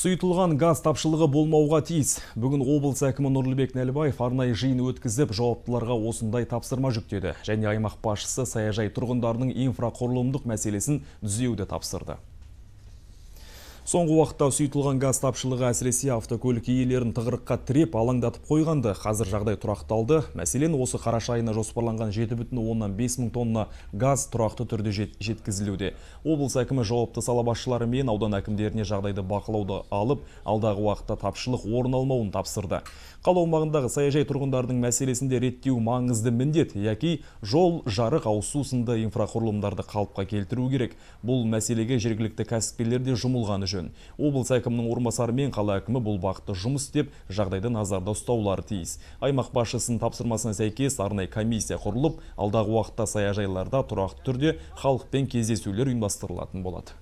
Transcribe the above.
сұйытылған газ тапшылығы болмауға тиіс бүгін облыс әкімі нұрлыбек нәлібаев арнайы жиын өткізіп жауаптыларға осындай тапсырма жүктеді және аймақ басшысы саяжай тұрғындарының инфрақорлымдық мәселесін дүзеуді тапсырды Соңғы уақытта сұйытылған газ тапшылығы әсіресе автокөлік иелерін тығырыққа тіреп алаңдатып қойғанды. Қазір жағдай тұрақталды. Мәселен, осы қараша айына жоспарланған 7,5 мың тонна газ тұрақты түрде жеткізілуде. Облыс әкімі жауапты сала басшылары мен аудан әкімдеріне жағдайды бақылауды алып, алдағы уақытта тапшылық орын алмауын тапсырды. Қала аумағындағы саяжай тұрғындардың мәселесінде реттеу маңызды міндет, яки жол, жарық, ауысусында сынды инфрақұрылымдарды қалыпқа келтіру керек. Бұл мәселеге жергілікті кәсіпкерлер де жұмылғаны жөн жөн облыс әкімінің орынбасары мен қала әкімі бұл бағытта жұмыс істеп жағдайды назарда ұстаулары тиіс аймақ басшысының тапсырмасына сәйкес арнайы комиссия құрылып алдағы уақытта саяжайларда тұрақты түрде халықпен кездесулер ұйымдастырылатын болады